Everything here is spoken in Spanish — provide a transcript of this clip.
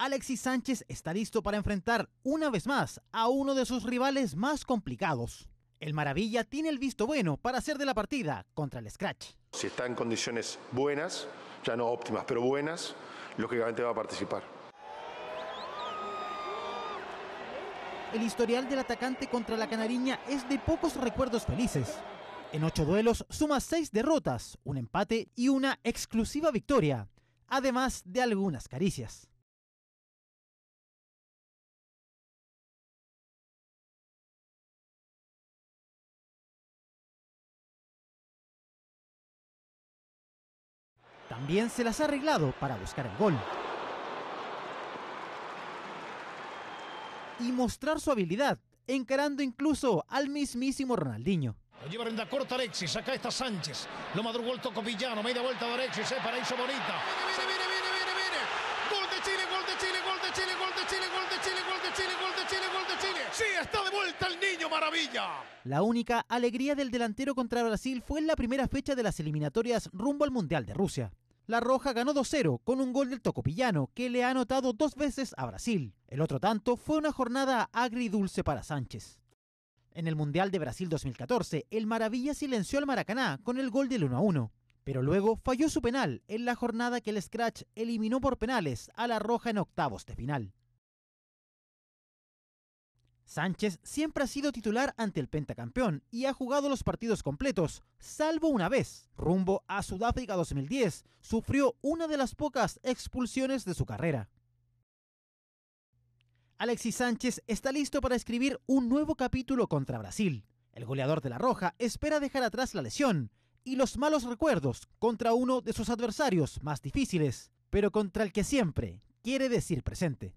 Alexis Sánchez está listo para enfrentar una vez más a uno de sus rivales más complicados. El Maravilla tiene el visto bueno para hacer de la partida contra el Scratch. Si está en condiciones buenas, ya no óptimas, pero buenas, lógicamente va a participar. El historial del atacante contra la Canariña es de pocos recuerdos felices. En ocho duelos suma seis derrotas, un empate y una exclusiva victoria, además de algunas caricias. también se las ha arreglado para buscar el gol. Y mostrar su habilidad, encarando incluso al mismísimo Ronaldinho. Lo lleva renda corta Alexis, acá está Sánchez. Lo madrugó el toco villano, media vuelta de Alexis, eh, paraíso bonita. viene, viene, mire, mire, mire! Gol de Chile, gol de Chile, gol de Chile, gol de Chile, gol de Chile, gol de Chile, gol de Chile, gol de Chile. Sí, está de vuelta el niño maravilla. La única alegría del delantero contra Brasil fue en la primera fecha de las eliminatorias rumbo al Mundial de Rusia. La Roja ganó 2-0 con un gol del tocopillano que le ha anotado dos veces a Brasil. El otro tanto fue una jornada agridulce para Sánchez. En el Mundial de Brasil 2014, el Maravilla silenció al Maracaná con el gol del 1-1, pero luego falló su penal en la jornada que el Scratch eliminó por penales a La Roja en octavos de final. Sánchez siempre ha sido titular ante el pentacampeón y ha jugado los partidos completos, salvo una vez. Rumbo a Sudáfrica 2010, sufrió una de las pocas expulsiones de su carrera. Alexis Sánchez está listo para escribir un nuevo capítulo contra Brasil. El goleador de la Roja espera dejar atrás la lesión y los malos recuerdos contra uno de sus adversarios más difíciles, pero contra el que siempre quiere decir presente.